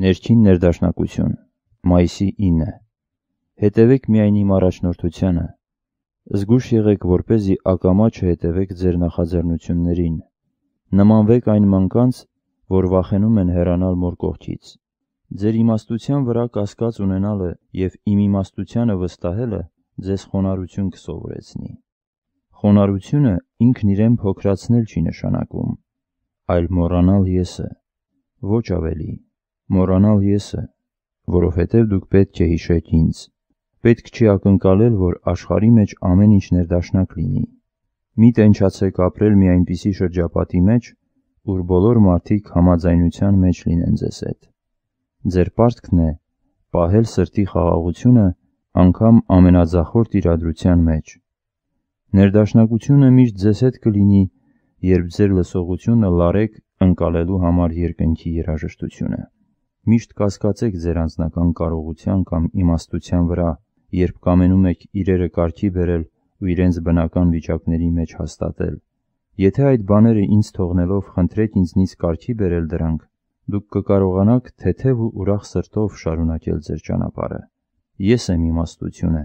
Ներքին ներդաշնակություն, մայիսի 9։ Հետևեք միայն իմ առաջնորդությանը։ Զգուշ եղեք, որպեսզի ակամա չհետևեք ձեր նախաձեռնություններին։ Նմանվեք այն մանկանց, որ վախենում են հեռանալ մոր կողքից։ Ձեր իմաստության վրա կասկած ունենալը եւ իմ իմաստությունը վստահելը ձեզ խոնարհություն կսովորեցնի։ Խոնարհությունը ինքն իրեն փոքրացնել չի նշանակում, այլ մոռանալ եսը, ոչ ավելի։ Մոռանալ եսը, որովհետև դուք պետք է հիշեք ինձ։ Պետք չի ակնկալել, որ աշխարհի մեջ ամեն ինչ ներդաշնակ լինի։ Մի տենչացեք ապրել մի այնպիսի շրջապատի մեջ, ուր բոլոր մարդիկ համաձայնության մեջ լինեն ձեզ հետ։ Ձեր պարտքն է պահել սրտի խաղաղությունը անգամ ամենաձախորդ իրադրության մեջ։ Ներդաշնակությունը միշտ ձեզ հետ կլինի, երբ ձեր լսողությունը լարեք ընկալելու համար երկնքի երաժշտությունը։ Միշտ կասկածեք ձեր անձնական կարողության կամ իմաստության վրա, երբ կամենում եք իրերը կարգի բերել ու իրենց բնական վիճակների մեջ հաստատել։ Եթե այդ բաները ինձ թողնելով խնդրեք ինձնից կարգի բերել դրանք, դուք կկարողանաք թեթև ու ուրախ սրտով շարունակել ձեր ճանապարհը։ Ես եմ իմաստությունը։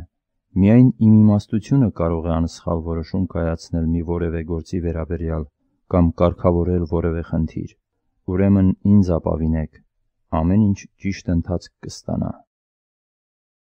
Միայն իմ իմաստությունը կարող է անսխալ որոշում կայացնել մի որևէ գործի վերաբերյալ կամ կարգավորել որևէ խնդիր։ Ուրեմն ինձ ապավինեք, ամեն ինչ ճիշտ ընթացք կստանա։